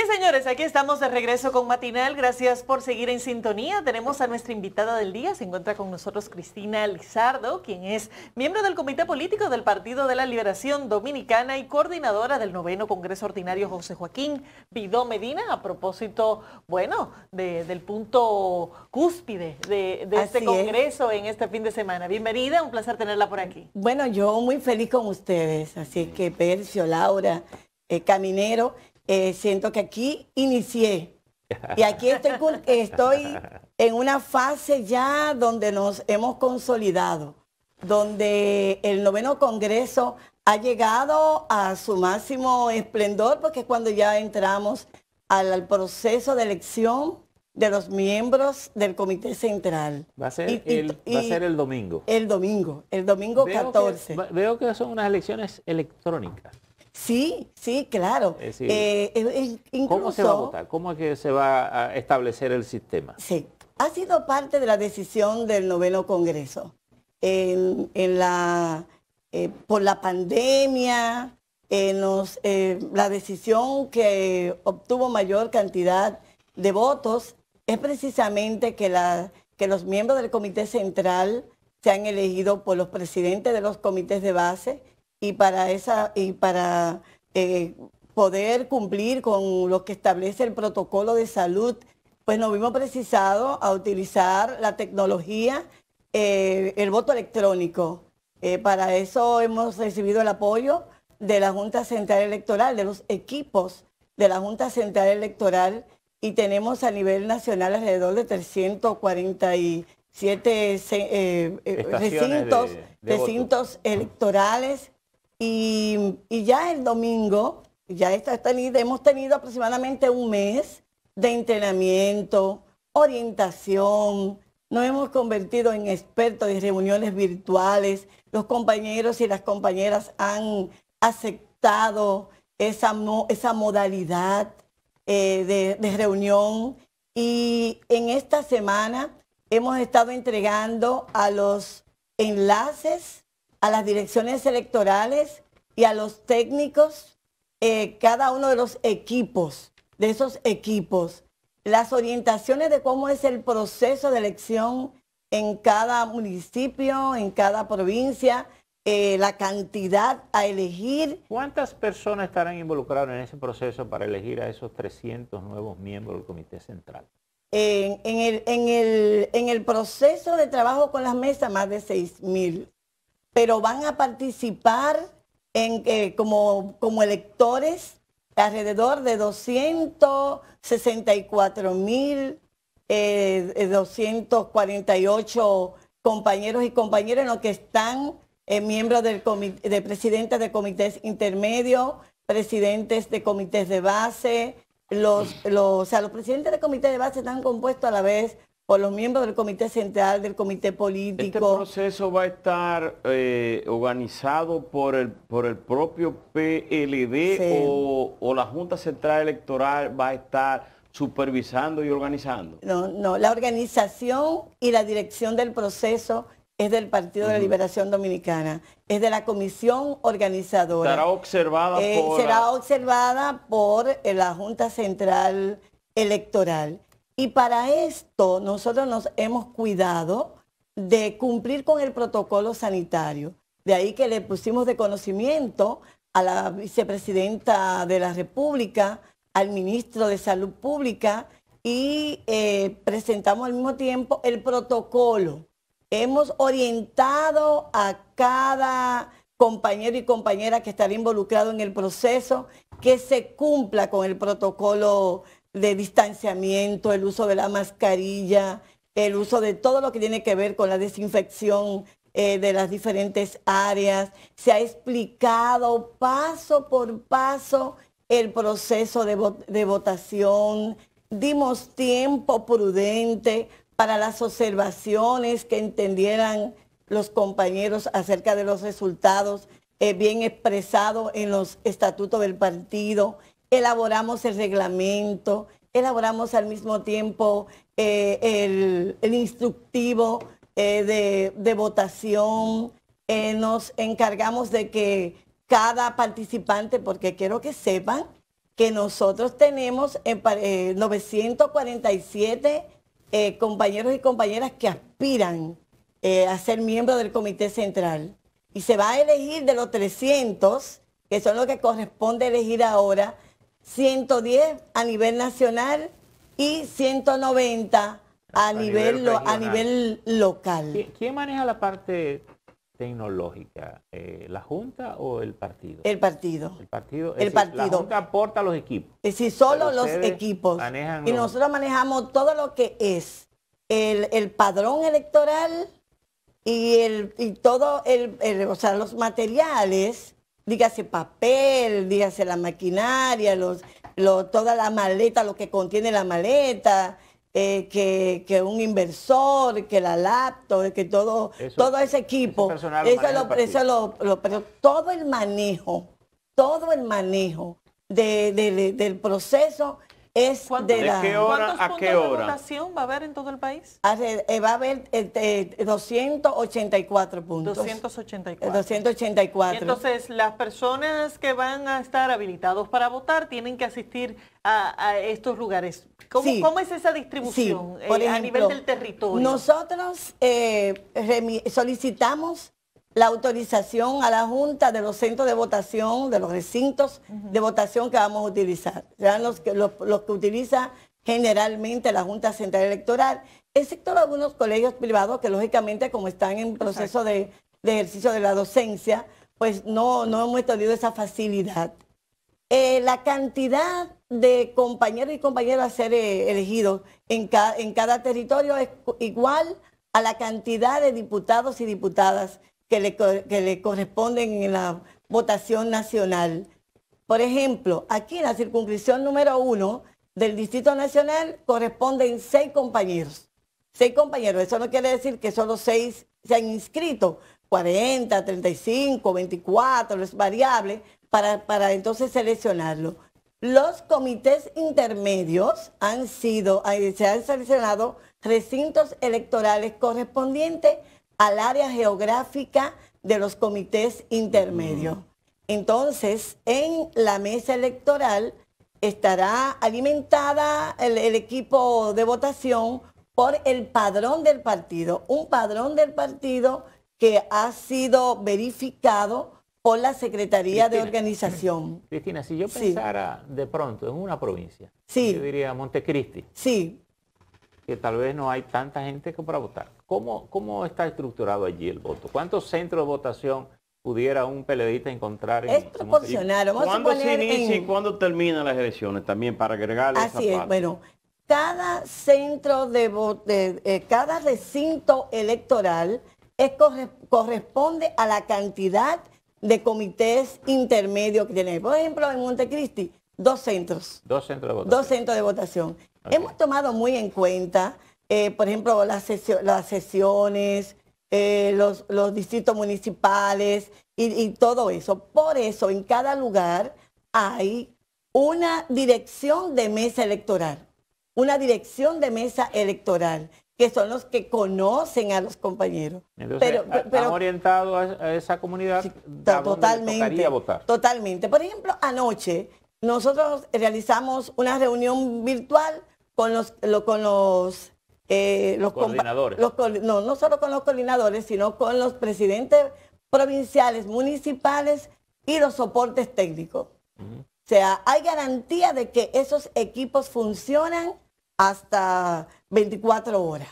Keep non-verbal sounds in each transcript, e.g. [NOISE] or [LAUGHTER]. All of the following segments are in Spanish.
Bien, señores, aquí estamos de regreso con Matinal. Gracias por seguir en sintonía. Tenemos a nuestra invitada del día. Se encuentra con nosotros Cristina Lizardo, quien es miembro del Comité Político del Partido de la Liberación Dominicana y coordinadora del noveno Congreso Ordinario José Joaquín Vidó Medina. A propósito, bueno, de, del punto cúspide de, este congreso en este fin de semana. Bienvenida, un placer tenerla por aquí. Bueno, yo muy feliz con ustedes. Así que Percio, Laura, eh, Caminero eh, siento que aquí inicié. Y aquí [LAUGHS] estoy, en una fase ya donde nos hemos consolidado, donde el noveno Congreso ha llegado a su máximo esplendor, porque es cuando ya entramos al, proceso de elección de los miembros del Comité Central. Va a ser, el, domingo. El domingo, el domingo 14. veo que son unas elecciones electrónicas. Sí, sí, claro. Eh, ¿Cómo se va a votar? ¿Cómo es que se va a establecer el sistema? Sí, ha sido parte de la decisión del noveno Congreso. Eh, por la pandemia, eh, la decisión que obtuvo mayor cantidad de votos es precisamente que, que los miembros del Comité Central se han elegido por los presidentes de los comités de base y para, esa, y para eh, poder cumplir con lo que establece el protocolo de salud, pues nos vimos precisado a utilizar la tecnología, eh, el voto electrónico. Eh, para eso hemos recibido el apoyo de la Junta Central Electoral, de los equipos de la Junta Central Electoral y tenemos a nivel nacional alrededor de 347 recintos, recintos electorales y, ya el domingo, ya está, hemos tenido aproximadamente un mes de entrenamiento, orientación, nos hemos convertido en expertos de reuniones virtuales, los compañeros y las compañeras han aceptado esa, esa modalidad eh, de reunión y en esta semana hemos estado entregando a los enlaces a las direcciones electorales y a los técnicos, eh, cada uno de los equipos, de esos equipos, las orientaciones de cómo es el proceso de elección en cada municipio, en cada provincia, eh, la cantidad a elegir. ¿Cuántas personas estarán involucradas en ese proceso para elegir a esos 300 nuevos miembros del Comité Central? En, el, en el, proceso de trabajo con las mesas, más de 6.000 pero van a participar en, eh, como, electores alrededor de 264 248 eh, eh, compañeros y compañeras en los que están miembros del de presidentes de comités intermedios, presidentes de comités de base, los, los, o sea, los presidentes de comités de base están compuestos a la vez o los miembros del Comité Central, del Comité este Político. ¿Este proceso va a estar eh, organizado por el, por el propio PLD o, la Junta Central Electoral va a estar supervisando y organizando? No, no, la organización y la dirección del proceso es del Partido de la Liberación Dominicana, es de la comisión organizadora. observada eh, Será observada por eh, la Junta Central Electoral. Y para esto nosotros nos hemos cuidado de cumplir con el protocolo sanitario. De ahí que le pusimos de conocimiento a la vicepresidenta de la República, al ministro de Salud Pública y eh, presentamos al mismo tiempo el protocolo. Hemos orientado a cada compañero y compañera que estará involucrado en el proceso que se cumpla con el protocolo de distanciamiento, el uso de la mascarilla, el uso de todo lo que tiene que ver con la desinfección eh, de las diferentes áreas. Se ha explicado paso por paso el proceso de, de votación. Dimos tiempo prudente para las observaciones que entendieran los compañeros acerca de los resultados eh, bien expresados en los estatutos del partido elaboramos el reglamento, elaboramos al mismo tiempo eh, el, instructivo eh, de, votación, eh, nos encargamos de que cada participante, porque quiero que sepan que nosotros tenemos 947 compañeros y compañeras que aspiran a ser miembro del Comité Central. Y se va a elegir de los 300, que son los que corresponde elegir ahora, 110 a nivel nacional y 190 a, nivel, a nivel local. ¿Quién maneja la parte tecnológica? Eh, ¿La Junta o el partido? El partido. El partido. El La Junta aporta los equipos. Es decir, solo los equipos. y nosotros manejamos todo lo que es el, el padrón electoral y, el, y todo, el, o sea, los materiales dígase papel, dígase la maquinaria, los, toda la maleta, lo que contiene la maleta, eh, que, que, un inversor, que la laptop, que todo, todo ese equipo, lo, pero todo el manejo, todo el manejo del proceso es de, qué hora a qué hora? votación va a haber en todo el país? Eh, va a haber 284 este, puntos. 284. 284. Entonces, las personas que van a estar habilitados para votar tienen que asistir a, estos lugares. ¿Cómo, es esa distribución eh, a nivel del territorio? Nosotros eh, solicitamos la autorización a la Junta de los centros de votación, de los recintos de votación que vamos a utilizar. Serán los que, los, que utiliza generalmente la Junta Central Electoral, excepto algunos colegios privados que lógicamente como están en proceso de, ejercicio de la docencia, pues no, no hemos tenido esa facilidad. Eh, la cantidad de compañeros y compañeras a ser eh, elegidos en, en cada territorio es igual a la cantidad de diputados y diputadas que le, que le corresponden en la votación nacional. Por ejemplo, aquí en la circunscripción número uno del Distrito Nacional corresponden seis compañeros. Seis compañeros, eso no quiere decir que solo seis se han inscrito, 40, 35, 24, es variable, para, para entonces seleccionarlo. Los comités intermedios han sido, se han seleccionado recintos electorales correspondientes al área geográfica de los comités intermedios. Entonces, en la mesa electoral estará alimentada el, equipo de votación por el padrón del partido, un padrón del partido que ha sido verificado por la Secretaría de Organización. Cristina, si yo pensara de pronto en una provincia, yo diría Montecristi. Sí que tal vez no hay tanta gente que para votar. ¿Cómo, está estructurado allí el voto? ¿Cuántos centros de votación pudiera un PLDista encontrar en, es ¿Cuándo se inicia y cuándo terminan las elecciones? También para agregarle Así es, bueno, cada centro de, votación... Eh, cada recinto electoral corresponde a la cantidad de comités intermedios que tiene, Por ejemplo, en Montecristi, dos centros. Dos centros de votación. Dos centros de votación. Hemos tomado muy en cuenta, eh, por ejemplo, las, las sesiones, eh, los, los, distritos municipales y, todo eso. Por eso, en cada lugar hay una dirección de mesa electoral, una dirección de mesa electoral que son los que conocen a los compañeros. pero, pero, orientado a, esa comunidad. totalmente. Votar. Totalmente. Por ejemplo, anoche nosotros realizamos una reunión virtual con los, con los, eh, los coordinadores. no, solo con los coordinadores, sino con los presidentes provinciales, municipales y los soportes técnicos. O sea, hay garantía de que esos equipos funcionan hasta 24 horas,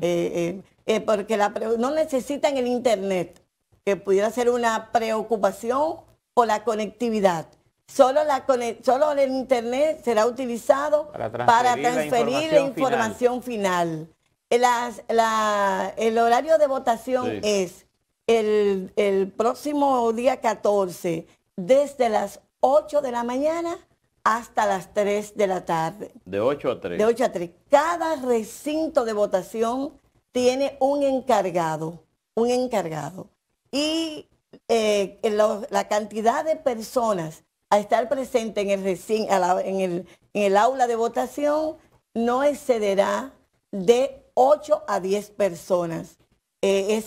eh, eh, porque no necesitan el Internet, que pudiera ser una preocupación por la conectividad. Solo, el Internet será utilizado para transferir, la información, final. el horario de votación es el, próximo día 14, desde las 8 de la mañana hasta las 3 de la tarde. De 8 a 3. De 8 a 3. Cada recinto de votación tiene un encargado, un encargado. Y eh, la cantidad de personas a estar presente en el, en, el, aula de votación no excederá de 8 a 10 personas. Eh,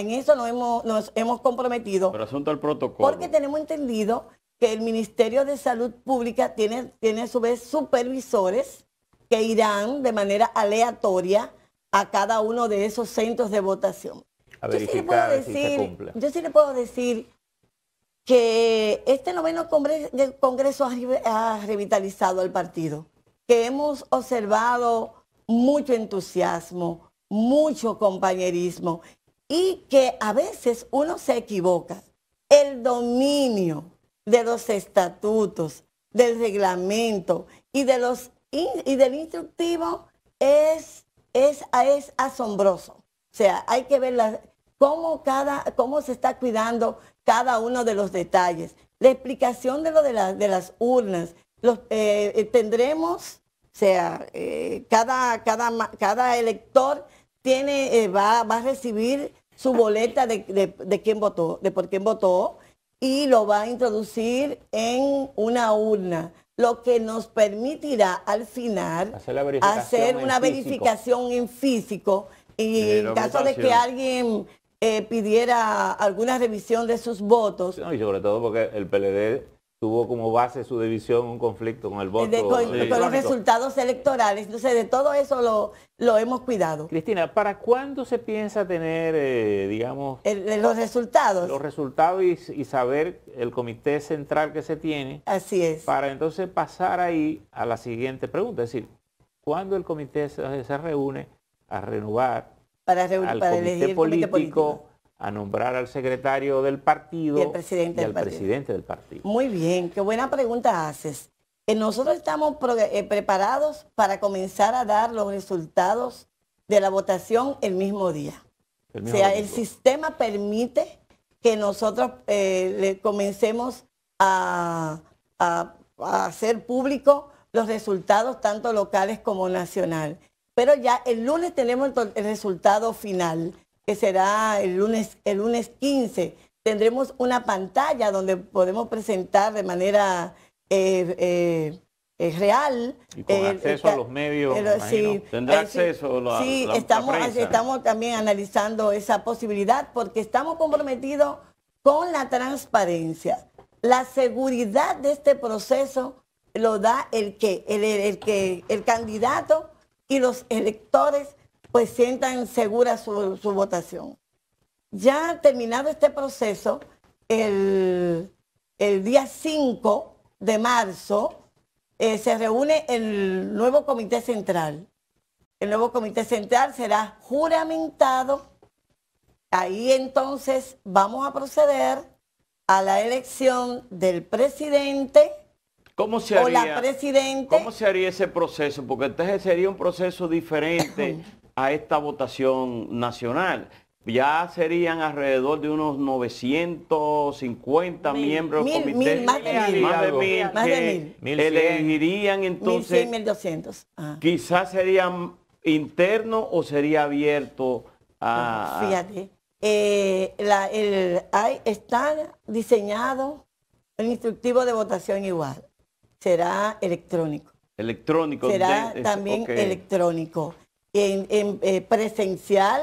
en eso nos hemos, comprometido. Pero asunto al protocolo. Porque tenemos entendido que el Ministerio de Salud Pública tiene, tiene a su vez supervisores que irán de manera aleatoria a cada uno de esos centros de votación. A yo, sí le puedo yo sí le puedo decir que este noveno Congreso ha revitalizado al partido, que hemos observado mucho entusiasmo, mucho compañerismo y que a veces uno se equivoca. El dominio de los estatutos, del reglamento y, del instructivo es, es, es asombroso. O sea, hay que ver la, cómo, cada, cómo se está cuidando cada uno de los detalles. La explicación de lo de, las urnas, eh, eh, tendremos, o sea, eh, cada, cada, cada elector tiene, va, a recibir su boleta de, de, quién votó, de por quién votó, y lo va a introducir en una urna, lo que nos permitirá al final hacer, una verificación en físico. Y en caso de que alguien eh, pidiera alguna revisión de sus votos. y sobre todo porque el PLD tuvo como base su división un conflicto con el voto. con, los resultados electorales. Entonces, de todo eso lo, lo hemos cuidado. Cristina, ¿para cuándo se piensa tener, eh, digamos... los resultados. Los resultados y, saber el comité central que se tiene. Así es. Para entonces pasar ahí a la siguiente pregunta. Es decir, ¿cuándo el comité se, se reúne a renovar para, reunir, al comité político, a nombrar al secretario del partido y, al presidente del partido. Muy bien, qué buena pregunta haces. Eh, nosotros estamos eh, preparados para comenzar a dar los resultados de la votación el mismo día. o sea, el sistema permite que nosotros eh, comencemos a, hacer público los resultados tanto locales como nacional. Pero ya el lunes tenemos el resultado final, que será el lunes, el lunes 15. Tendremos una pantalla donde podemos presentar de manera eh, eh, eh, real. Y con acceso a los medios. sí, Tendrá acceso la, sí, estamos, estamos también analizando esa posibilidad porque estamos comprometidos con la transparencia. La seguridad de este proceso lo da el que, el que el candidato y los electores pues sientan segura su, votación. Ya terminado este proceso, el, día 5 de marzo eh, se reúne el nuevo comité central. El nuevo comité central será juramentado. Ahí entonces vamos a proceder a la elección del presidente, ¿Cómo se, haría, ¿Cómo se haría ese proceso? Porque entonces sería un proceso diferente [CLEARS THROAT] a esta votación nacional. Ya serían alrededor de unos 950 miembros del comité. más de mil. Más de mil. Elegirían entonces... 1.200. Ah. Quizás sería interno o sería abierto a... Fíjate. Eh, está diseñado el instructivo de votación igual será electrónico. Electrónico. Será también electrónico. En, eh, presencial,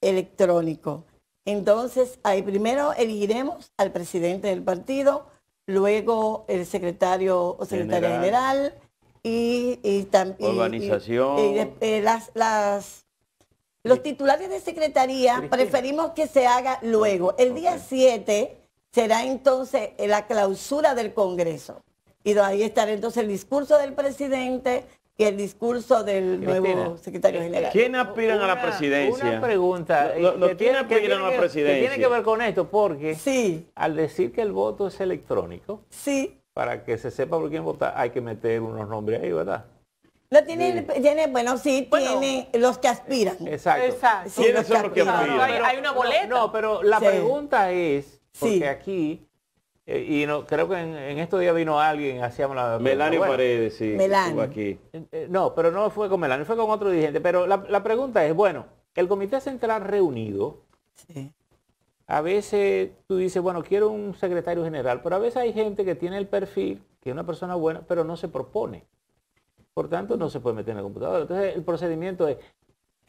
electrónico. Entonces, ahí primero elegiremos al presidente del partido, luego el secretario o secretaria general, y, también... Organización. Y, eh, las, las, los titulares de secretaría preferimos que se haga luego. El día 7 será entonces la clausura del Congreso. Y ahí estará entonces el discurso del presidente y el discurso del nuevo secretario general. ¿Quién aspiran a la presidencia? Una pregunta. Lo, eh, aspiran a la presidencia? tiene que ver con esto, porque sí. al decir que el voto es electrónico, sí. para que se sepa por quién votar, hay que meter unos nombres ahí, ¿verdad? No tiene, tiene, bueno, sí, tiene los que aspiran. Exacto. ¿Quiénes son los que aspiran? hay, hay, una boleta. No, pero la pregunta es, porque aquí eh, y no, creo que en, estos días vino alguien, hacíamos la... Melanio Paredes, sí, Melanio. aquí. Eh, eh, no, pero no fue con Melanio, fue con otro dirigente. Pero la, pregunta es, bueno, el Comité Central reunido, a veces tú dices, bueno, quiero un secretario general, pero a veces hay gente que tiene el perfil, que es una persona buena, pero no se propone. Por tanto, no se puede meter en el computador. Entonces, el procedimiento es,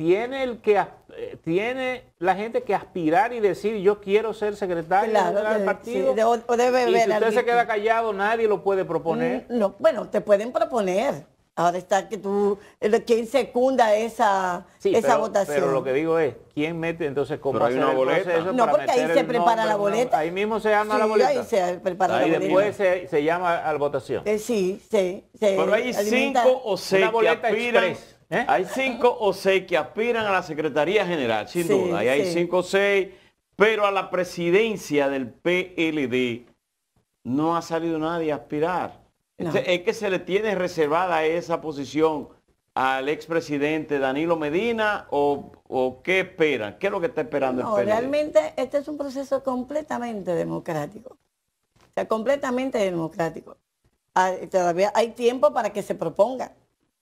tiene el que eh, tiene la gente que aspirar y decir yo quiero ser secretario del partido y si usted se queda callado nadie lo puede proponer mm, no bueno te pueden proponer ahora está que tú eh, quién secunda esa esa votación pero lo que digo es quién mete entonces cómo hay hacer una boleta. no porque ahí se prepara la boleta ahí mismo se llama la boleta ahí se prepara la boleta. después se, llama a la votación eh, Sí, sí sí se pero hay cinco o seis que ¿Eh? Hay cinco o seis que aspiran a la Secretaría General, sin duda. Y hay cinco o seis, pero a la presidencia del PLD no ha salido nadie a aspirar. Este, es que se le tiene reservada esa posición al expresidente Danilo Medina o, qué esperan? ¿Qué es lo que está esperando el PLD? Realmente este es un proceso completamente democrático. O sea, completamente democrático. Ah, todavía hay tiempo para que se proponga.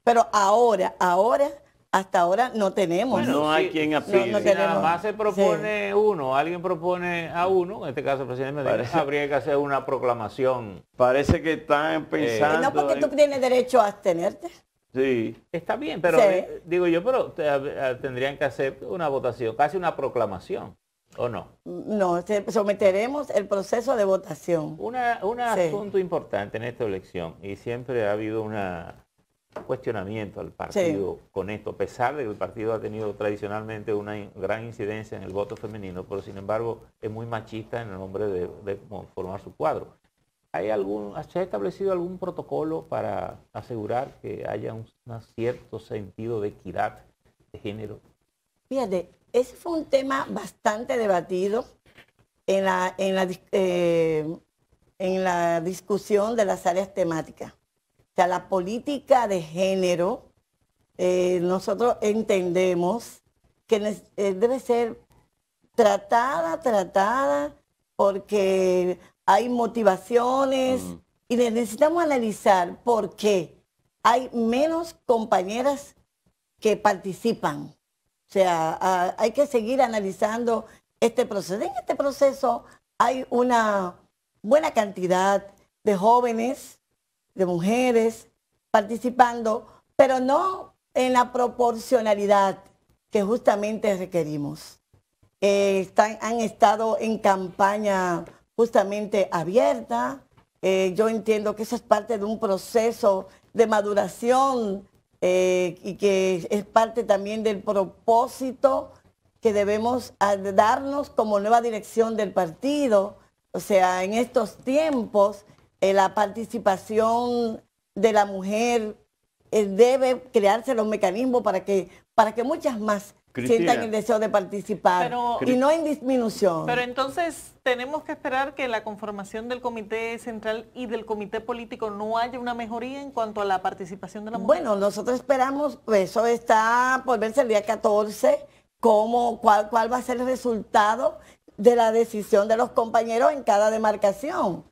Pero ahora, ahora, hasta ahora no tenemos. no hay quien apile. si nada más se propone uno, alguien propone a uno, en este caso presidente Medina, habría que hacer una proclamación. Parece que están eh, pensando... no, porque tú tienes derecho a abstenerte. Sí. Está bien, pero eh, digo yo, pero eh, tendrían que hacer una votación, casi una proclamación. ¿O no? No, someteremos el proceso de votación. Un asunto importante en esta elección, y siempre ha habido una cuestionamiento al partido con esto, a pesar de que el partido ha tenido tradicionalmente una gran incidencia en el voto femenino, pero sin embargo es muy machista en el nombre de, formar su cuadro. ¿Hay algún, ¿Se ha establecido algún protocolo para asegurar que haya un, cierto sentido de equidad de género? Fíjate, ese fue un tema bastante debatido en la, en la, eh, en la discusión de las áreas temáticas sea, la política de género, eh, nosotros entendemos que eh, debe ser tratada, tratada, porque hay motivaciones y necesitamos analizar por qué hay menos compañeras que participan. O sea, hay que seguir analizando este proceso. En este proceso hay una buena cantidad de jóvenes de mujeres participando, pero no en la proporcionalidad que justamente requerimos. Eh, han estado en campaña justamente abierta. Eh, yo entiendo que eso es parte de un proceso de maduración eh, y que es parte también del propósito que debemos darnos como nueva dirección del partido. O sea, en estos tiempos eh, la participación de la mujer, eh, debe crearse los mecanismos para que, para que muchas más sientan el deseo de participar y no en disminución. Pero entonces tenemos que esperar que la conformación del Comité Central y del Comité Político no haya una mejoría en cuanto a la participación de la mujer. Bueno, nosotros esperamos, eso está por verse el día 14, cómo, cuál va a ser el resultado de la decisión de los compañeros en cada demarcación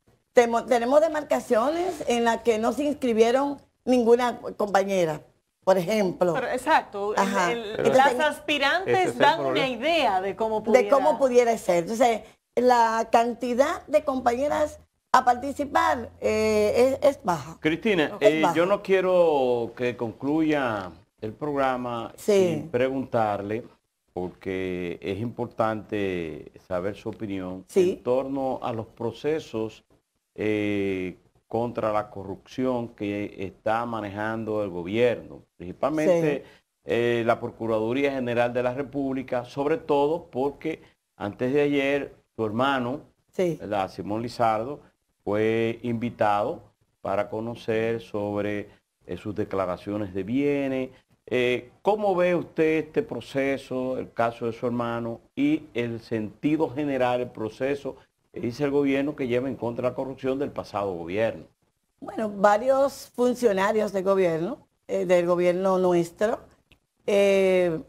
tenemos demarcaciones en las que no se inscribieron ninguna compañera, por ejemplo. exacto. las aspirantes dan una idea de cómo pudiera. De cómo pudiera ser. Entonces, la cantidad de compañeras a participar eh, es, baja. Cristina, eh, yo no quiero que concluya el programa sin preguntarle, porque es importante saber su opinión en torno a los procesos eh, contra la corrupción que está manejando el gobierno, principalmente eh, la Procuraduría General de la República, sobre todo porque antes de ayer su hermano, la Simón Lizardo, fue invitado para conocer sobre eh, sus declaraciones de bienes. ¿Cómo ve usted este proceso, el caso de su hermano y el sentido general, el proceso dice el gobierno que lleva en contra la corrupción del pasado gobierno. Bueno, varios funcionarios del gobierno, eh, del gobierno nuestro, eh,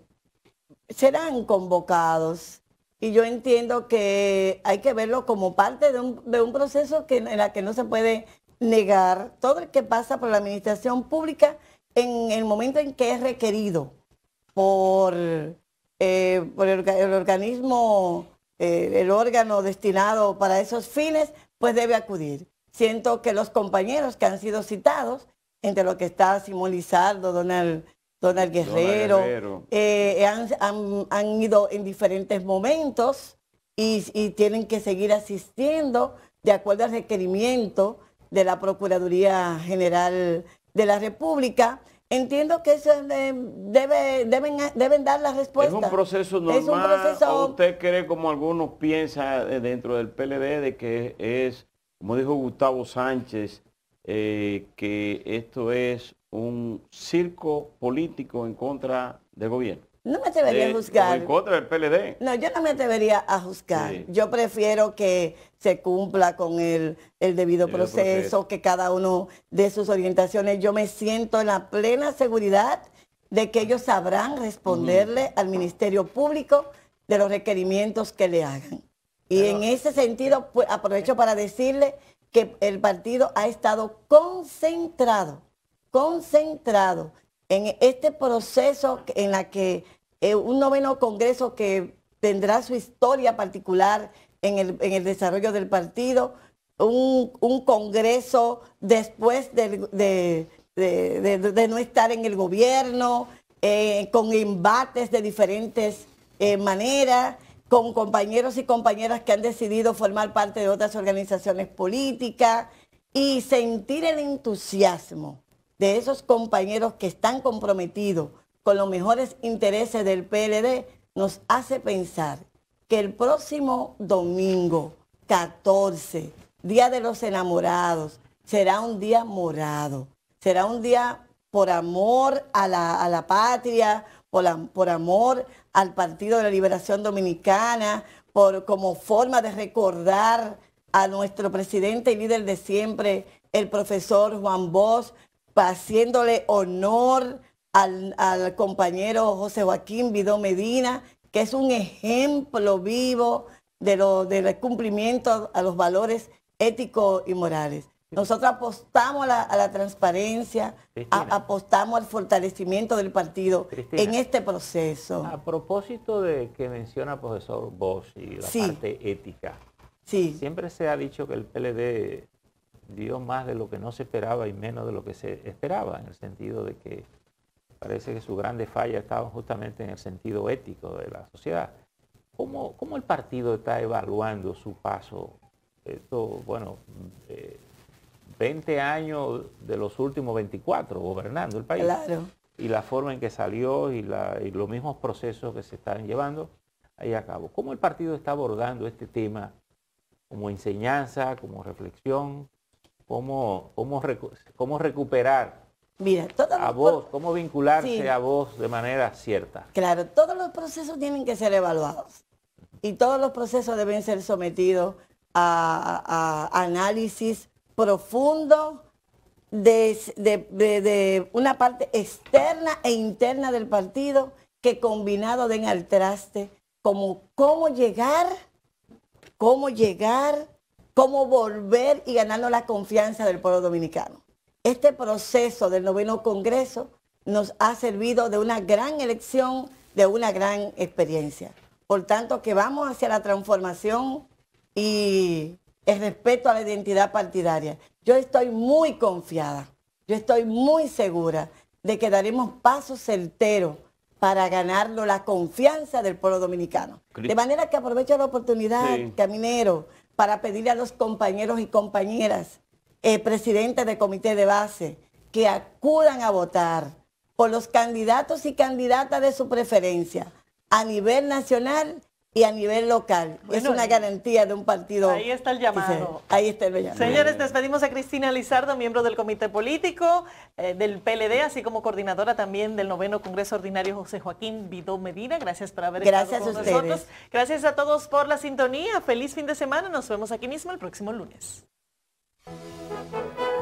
serán convocados. Y yo entiendo que hay que verlo como parte de un, proceso en el que no se puede negar todo el que pasa por la administración pública en el momento en que es requerido por, eh, el organismo eh, el órgano destinado para esos fines, pues debe acudir. Siento que los compañeros que han sido citados, entre los que está Simón Lizardo, Donald, Guerrero, eh, han, ido en diferentes momentos y tienen que seguir asistiendo de acuerdo al requerimiento de la Procuraduría General de la República. Entiendo que eso eh, debe, deben, dar la respuesta. Es un proceso normal. ¿O ¿Usted cree, como algunos piensan eh, dentro del PLD, de que es, como dijo Gustavo Sánchez, eh, que esto es un circo político en contra del gobierno? No me atrevería a eh, juzgar. PLD. No, yo no me atrevería a juzgar. Yo prefiero que se cumpla con el, debido proceso, que cada uno de sus orientaciones. Yo me siento en la plena seguridad de que ellos sabrán responderle al Ministerio Público de los requerimientos que le hagan. Y en ese sentido, pues, aprovecho para decirle que el partido ha estado concentrado, concentrado en este proceso en la que eh, un noveno Congreso que tendrá su historia particular en el, desarrollo del partido, un, Congreso después de, no estar en el gobierno, eh, con embates de diferentes eh, maneras, con compañeros y compañeras que han decidido formar parte de otras organizaciones políticas y sentir el entusiasmo de esos compañeros que están comprometidos con los mejores intereses del PLD, nos hace pensar que el próximo domingo 14, Día de los Enamorados, será un día morado, será un día por amor a la, patria, por, amor al Partido de la Liberación Dominicana, por, como forma de recordar a nuestro presidente y líder de siempre, el profesor Juan Bosch, haciéndole honor al, al compañero José Joaquín Vidó Medina, que es un ejemplo vivo de lo, del cumplimiento a los valores éticos y morales. Nosotros apostamos a la, transparencia, apostamos al fortalecimiento del partido en este proceso. A propósito de que menciona profesor Bosch y la parte ética, siempre se ha dicho que el PLD dio más de lo que no se esperaba y menos de lo que se esperaba, en el sentido de que Parece que su grande falla estaba justamente en el sentido ético de la sociedad. ¿Cómo, cómo el partido está evaluando su paso? Esto, bueno, 20 eh, años de los últimos 24 gobernando el país. Y la forma en que salió y, los mismos procesos que se están llevando ahí a cabo. ¿Cómo el partido está abordando este tema como enseñanza, como reflexión? ¿Cómo, cómo, cómo recuperar Mira, a vos, cómo vincularse a vos de manera cierta. Claro, todos los procesos tienen que ser evaluados y todos los procesos deben ser sometidos a, análisis profundo de, una parte externa e interna del partido que combinado den al traste como cómo llegar, cómo llegar, cómo volver y ganarnos la confianza del pueblo dominicano. Este proceso del noveno Congreso nos ha servido de una gran elección, de una gran experiencia. Por tanto, que vamos hacia la transformación y el respeto a la identidad partidaria. Yo estoy muy confiada, yo estoy muy segura de que daremos pasos certeros para ganarlo la confianza del pueblo dominicano. De manera que aprovecho la oportunidad, caminero, para pedirle a los compañeros y compañeras eh, presidentes de comité de base que acudan a votar por los candidatos y candidatas de su preferencia a nivel nacional y a nivel local. es una garantía de un partido. Ahí está el llamado. ahí está el llamado. Señores, despedimos a Cristina Lizardo, miembro del Comité Político eh, del PLD, así como coordinadora también del noveno Congreso Ordinario José Joaquín Vidó Medina. Gracias por haber estado con nosotros. Gracias a todos por la sintonía. Feliz fin de semana. Nos vemos aquí mismo el próximo lunes. Thank you.